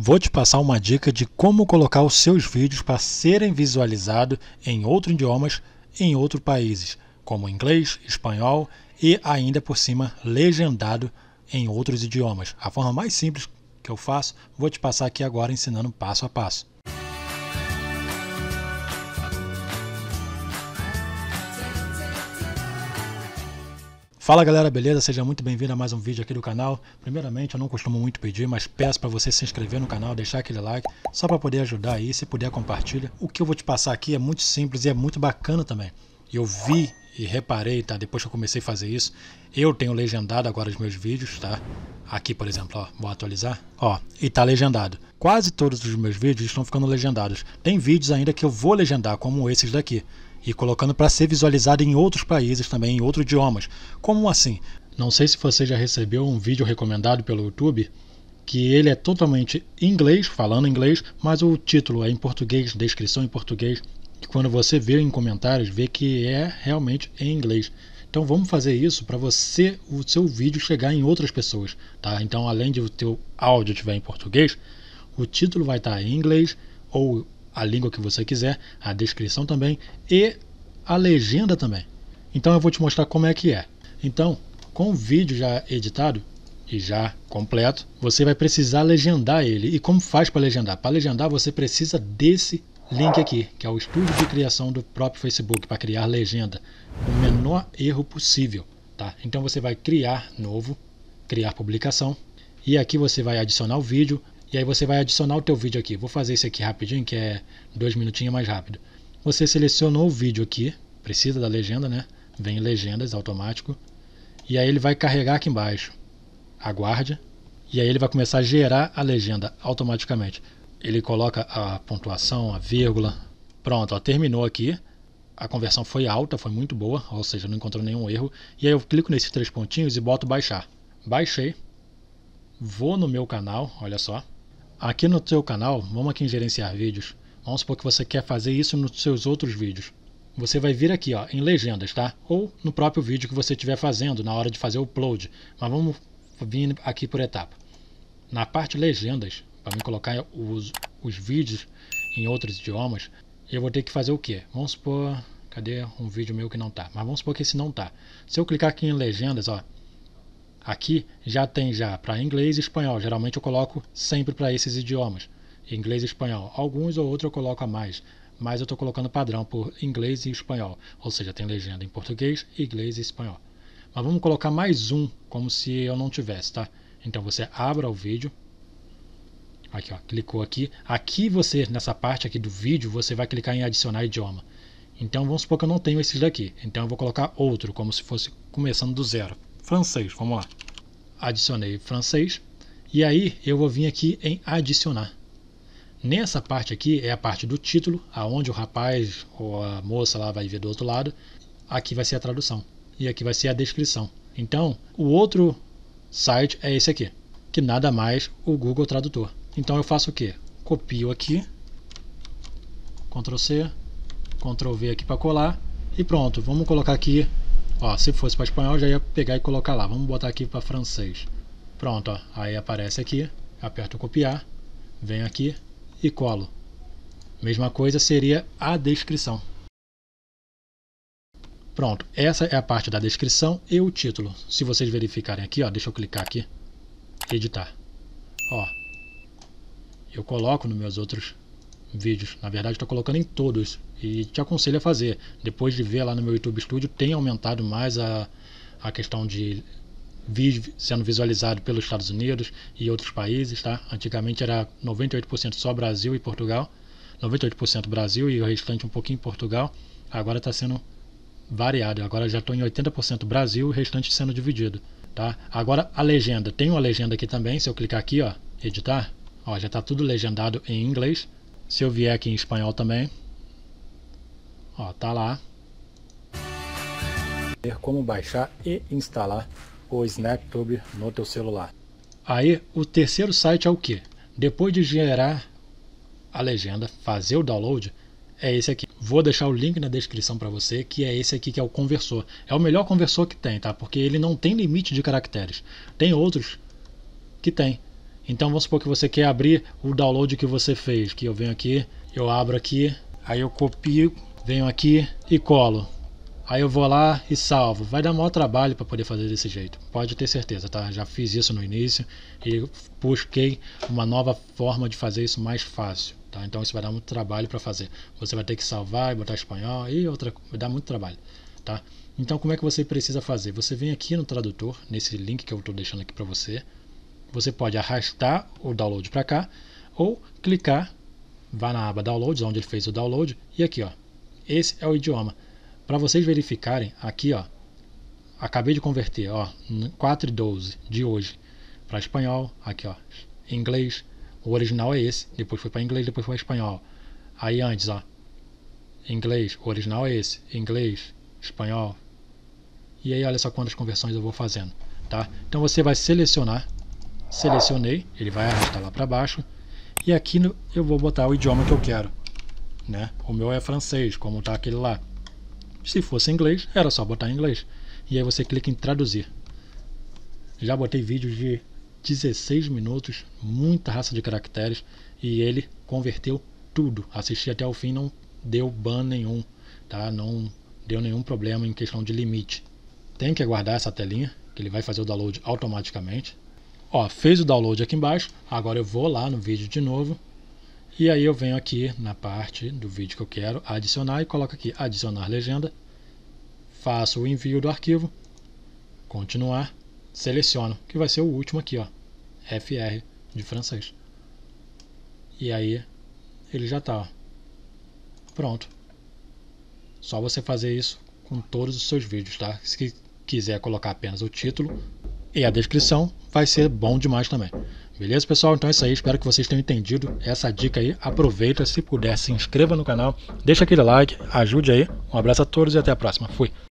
Vou te passar uma dica de como colocar os seus vídeos para serem visualizados em outros idiomas em outros países, como inglês, espanhol e ainda por cima legendado em outros idiomas. A forma mais simples que eu faço, vou te passar aqui agora ensinando passo a passo. Fala galera, beleza? Seja muito bem-vindo a mais um vídeo aqui do canal. Primeiramente, eu não costumo muito pedir, mas peço para você se inscrever no canal, deixar aquele like, só para poder ajudar aí, se puder compartilha. O que eu vou te passar aqui é muito simples e é muito bacana também. Eu vi e reparei, tá? Depois que eu comecei a fazer isso, eu tenho legendado agora os meus vídeos, tá? Aqui, por exemplo, ó, vou atualizar, ó, e tá legendado. Quase todos os meus vídeos estão ficando legendados. Tem vídeos ainda que eu vou legendar, como esses daqui e colocando para ser visualizada em outros países também, em outros idiomas. Como assim? Não sei se você já recebeu um vídeo recomendado pelo YouTube que ele é totalmente em inglês, falando inglês, mas o título é em português, descrição em português. E quando você vê em comentários, vê que é realmente em inglês. Então vamos fazer isso para você, o seu vídeo chegar em outras pessoas, tá? Então além de o teu áudio estiver em português, o título vai estar tá em inglês ou a língua que você quiser, a descrição também e a legenda também. Então eu vou te mostrar como é que é. Então, com o vídeo já editado e já completo, você vai precisar legendar ele. E como faz para legendar? Para legendar você precisa desse link aqui, que é o estúdio de criação do próprio Facebook para criar legenda, o menor erro possível, tá? Então você vai criar novo, criar publicação e aqui você vai adicionar o vídeo, e aí você vai adicionar o teu vídeo aqui. Vou fazer isso aqui rapidinho, que é dois minutinhos mais rápido. Você selecionou o vídeo aqui, precisa da legenda, né? Vem legendas automático. E aí ele vai carregar aqui embaixo. Aguarde. E aí ele vai começar a gerar a legenda automaticamente. Ele coloca a pontuação, a vírgula. Pronto, ó, terminou aqui. A conversão foi alta, foi muito boa, ou seja, não encontrou nenhum erro. E aí eu clico nesses três pontinhos e boto baixar. Baixei. Vou no meu canal, olha só. Aqui no seu canal, vamos aqui em gerenciar vídeos. Vamos supor que você quer fazer isso nos seus outros vídeos. Você vai vir aqui ó, em legendas, tá? Ou no próprio vídeo que você estiver fazendo na hora de fazer o upload. Mas vamos vir aqui por etapa. Na parte legendas, para mim colocar os, os vídeos em outros idiomas, eu vou ter que fazer o quê? Vamos supor... Cadê um vídeo meu que não tá? Mas vamos supor que esse não tá. Se eu clicar aqui em legendas, ó, Aqui já tem já para inglês e espanhol. Geralmente eu coloco sempre para esses idiomas, inglês e espanhol. Alguns ou outros eu coloco a mais, mas eu estou colocando padrão por inglês e espanhol. Ou seja, tem legenda em português, inglês e espanhol. Mas vamos colocar mais um, como se eu não tivesse, tá? Então você abre o vídeo. Aqui, ó, clicou aqui. Aqui você, nessa parte aqui do vídeo, você vai clicar em adicionar idioma. Então vamos supor que eu não tenho esses daqui. Então eu vou colocar outro, como se fosse começando do zero francês. Vamos lá. Adicionei francês. E aí eu vou vir aqui em adicionar. Nessa parte aqui é a parte do título, aonde o rapaz ou a moça lá vai ver do outro lado. Aqui vai ser a tradução e aqui vai ser a descrição. Então, o outro site é esse aqui, que nada mais o Google Tradutor. Então eu faço o que? Copio aqui, Ctrl C, Ctrl V aqui para colar e pronto. Vamos colocar aqui Ó, se fosse para espanhol, já ia pegar e colocar lá. Vamos botar aqui para francês. Pronto, ó. Aí aparece aqui, aperto copiar, venho aqui e colo. Mesma coisa seria a descrição. Pronto, essa é a parte da descrição e o título. Se vocês verificarem aqui, ó, deixa eu clicar aqui, editar. Ó, eu coloco nos meus outros vídeos. Na verdade, estou colocando em todos e te aconselho a fazer. Depois de ver lá no meu YouTube Studio, tem aumentado mais a, a questão de vídeo sendo visualizado pelos Estados Unidos e outros países, tá? Antigamente era 98% só Brasil e Portugal, 98% Brasil e o restante um pouquinho Portugal. Agora está sendo variado. Agora já estou em 80% Brasil e o restante sendo dividido, tá? Agora a legenda, tem uma legenda aqui também. Se eu clicar aqui, ó, editar, ó, já está tudo legendado em inglês se eu vier aqui em espanhol também, ó, tá lá. Como baixar e instalar o SnapTube no teu celular. Aí, o terceiro site é o que? Depois de gerar a legenda, fazer o download, é esse aqui. Vou deixar o link na descrição para você, que é esse aqui que é o conversor. É o melhor conversor que tem, tá? Porque ele não tem limite de caracteres. Tem outros que tem. Então vamos supor que você quer abrir o download que você fez, que eu venho aqui, eu abro aqui, aí eu copio, venho aqui e colo. Aí eu vou lá e salvo. Vai dar maior trabalho para poder fazer desse jeito. Pode ter certeza, tá? Já fiz isso no início e busquei uma nova forma de fazer isso mais fácil, tá? Então isso vai dar muito trabalho para fazer. Você vai ter que salvar e botar espanhol e outra, vai dar muito trabalho, tá? Então como é que você precisa fazer? Você vem aqui no tradutor, nesse link que eu estou deixando aqui para você, você pode arrastar o download para cá ou clicar, vá na aba Downloads, onde ele fez o download, e aqui, ó, esse é o idioma. Para vocês verificarem, aqui, ó, acabei de converter, ó, 12 de hoje para espanhol, aqui, ó, inglês, o original é esse, depois foi para inglês, depois foi para espanhol. Aí antes, ó, inglês, o original é esse, inglês, espanhol. E aí olha só quantas conversões eu vou fazendo, tá? Então você vai selecionar selecionei, ele vai arrastar lá para baixo, e aqui no, eu vou botar o idioma que eu quero. Né? O meu é francês, como está aquele lá. Se fosse inglês, era só botar em inglês. E aí você clica em traduzir. Já botei vídeos de 16 minutos, muita raça de caracteres, e ele converteu tudo. Assisti até o fim, não deu ban nenhum, tá? Não deu nenhum problema em questão de limite. Tem que aguardar essa telinha, que ele vai fazer o download automaticamente. Ó, fez o download aqui embaixo, agora eu vou lá no vídeo de novo, e aí eu venho aqui na parte do vídeo que eu quero adicionar e coloco aqui adicionar legenda, faço o envio do arquivo, continuar, seleciono, que vai ser o último aqui, ó, FR de francês. E aí ele já está, pronto. Só você fazer isso com todos os seus vídeos, tá? Se quiser colocar apenas o título e a descrição, vai ser bom demais também. Beleza, pessoal? Então é isso aí. Espero que vocês tenham entendido essa dica aí. Aproveita, se puder, se inscreva no canal, deixa aquele like, ajude aí. Um abraço a todos e até a próxima. Fui!